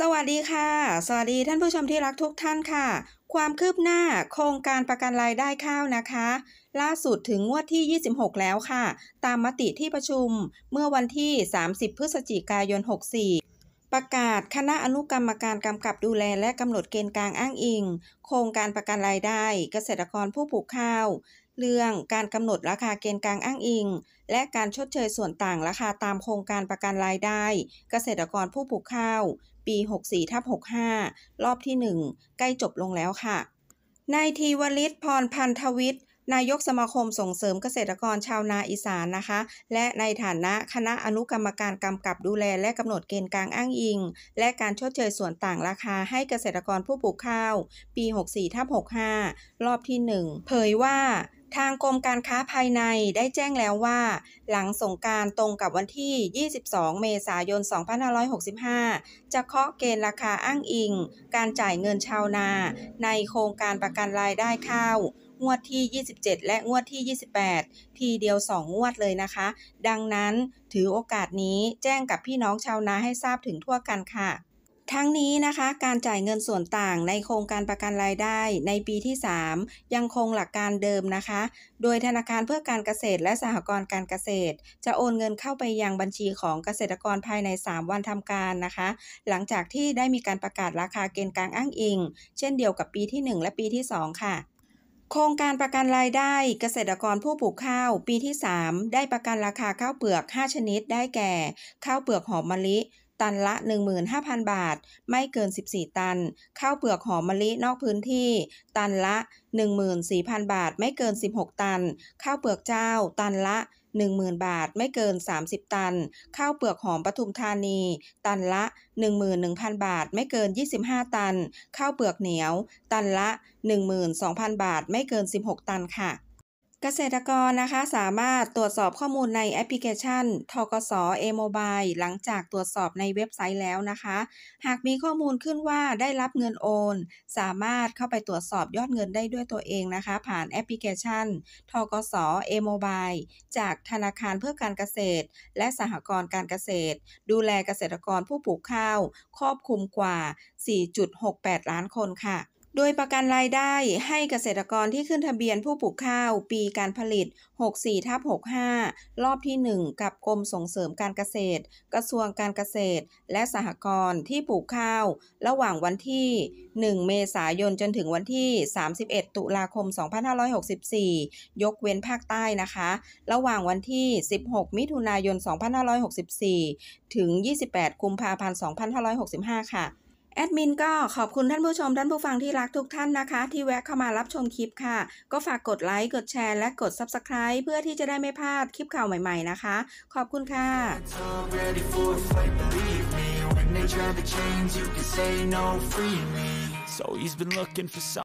สวัสดีค่ะ สวัสดีท่านผู้ชมที่รักทุกท่านค่ะความคืบหน้าโครงการประกันรายได้ข้าวนะคะ ล่าสุดถึงงวดที่ 26 แล้วค่ะ ตามมติที่ประชุมเมื่อวันที่ 30 พฤศจิกายน 64 ประกาศคณะอนุกรรมการกำกับดูแลและกำหนดเกณฑ์กลางอ้างอิง โครงการประกันรายได้เกษตรกรผู้ปลูกข้าวเรื่อง การกำหนดราคาเกณฑ์กลางอ้างอิง และการชดเชยส่วนต่างราคาตามโครงการประกันรายได้ เกษตรกรผู้ปลูกข้าว ปี 64ทับ65รอบที่ 1 ใกล้จบลงแล้วค่ะ นายทีวลิศพรพันธวิทย์นายกสมาคมส่งเสริมเกษตรกรชาวนาอีสานนะคะ และในฐานะคณะอนุกรรมการกำกับดูแลและกำหนดเกณฑ์กลางอ้างอิง และการชดเชยส่วนต่างราคาให้เกษตรกรผู้ปลูกข้าวปี 64ทับ65รอบที่ 1 เผยว่าทางกรมการค้าภายในได้แจ้งแล้วว่า หลังสงการตรงกับวันที่ 22 เมษายน 2565 จะเคาะเกณฑ์ราคาอ้างอิง การจ่ายเงินชาวนาในโครงการประกันรายได้ข้าว งวดที่ 27 และงวดที่ 28 ทีเดียว 2 งวดเลยนะคะ ดังนั้นถือโอกาสนี้แจ้งกับพี่น้องชาวนาให้ทราบถึงทั่วกันค่ะทั้งนี้นะคะ การจ่ายเงินส่วนต่างในโครงการประกันรายได้ในปีที่ 3 ยังคงหลักการเดิมนะคะ โดยธนาคารเพื่อการเกษตรและสหกรณ์การเกษตร จะโอนเงินเข้าไปยังบัญชีของเกษตรกรภายใน 3 วันทำการนะคะ หลังจากที่ได้มีการประกาศราคาเกณฑ์กลางอ้างอิง เช่นเดียวกับปีที่ 1 และปีที่ 2 ค่ะ โครงการประกันรายได้เกษตรกรผู้ปลูกข้าวปีที่ 3 ได้ประกันราคาข้าวเปลือก 5 ชนิด ได้แก่ข้าวเปลือกหอมมะลิตันละ 15,000 บาทไม่เกิน 14 ตัน ข้าวเปลือกหอมมะลินอกพื้นที่ ตันละ 14,000บาทไม่เกิน 16 ตัน ข้าวเปลือกเจ้า ตันละ 10,000 บาทไม่เกิน 30 ตัน ข้าวเปลือกหอมปทุมธานี ตันละ 11,000 บาทไม่เกิน 25 ตัน ข้าวเปลือกเหนียว ตันละ12,000บาทไม่เกิน 16 ตันค่ะเกษตรกรนะคะสามารถตรวจสอบข้อมูลในแอปพลิเคชันทกสเอโมบายหลังจากตรวจสอบในเว็บไซต์แล้วนะคะ หากมีข้อมูลขึ้นว่าได้รับเงินโอน สามารถเข้าไปตรวจสอบยอดเงินได้ด้วยตัวเองนะคะ ผ่านแอปพลิเคชันทกสเอโมบายจากธนาคารเพื่อการเกษตร และสหกรณ์การเกษตร ดูแลเกษตรกรผู้ปลูกข้าวครอบคลุมกว่า 4.68 ล้านคนค่ะโดยประกันรายได้ให้เกษตรกรที่ขึ้นทะเบียนผู้ปลูกข้าวปีการผลิต 64ทับ65 รอบที่ 1 กับกรมส่งเสริมการเกษตร กระทรวงการเกษตรและสหกรณ์ที่ปลูกข้าว ระหว่างวันที่ 1 เมษายนจนถึงวันที่ 31 ตุลาคม 2564 ยกเว้นภาคใต้นะคะ ระหว่างวันที่ 16 มิถุนายน 2564 ถึง 28 กุมภาพันธ์ 2565 ค่ะแอดมินก็ขอบคุณท่านผู้ชม ท่านผู้ฟังที่รักทุกท่านนะคะ ที่แวะเข้ามารับชมคลิปค่ะ ก็ฝากกดไลค์ กดแชร์ และกด Subscribe เพื่อที่จะได้ไม่พลาดคลิปข่าวใหม่ๆนะคะ ขอบคุณค่ะ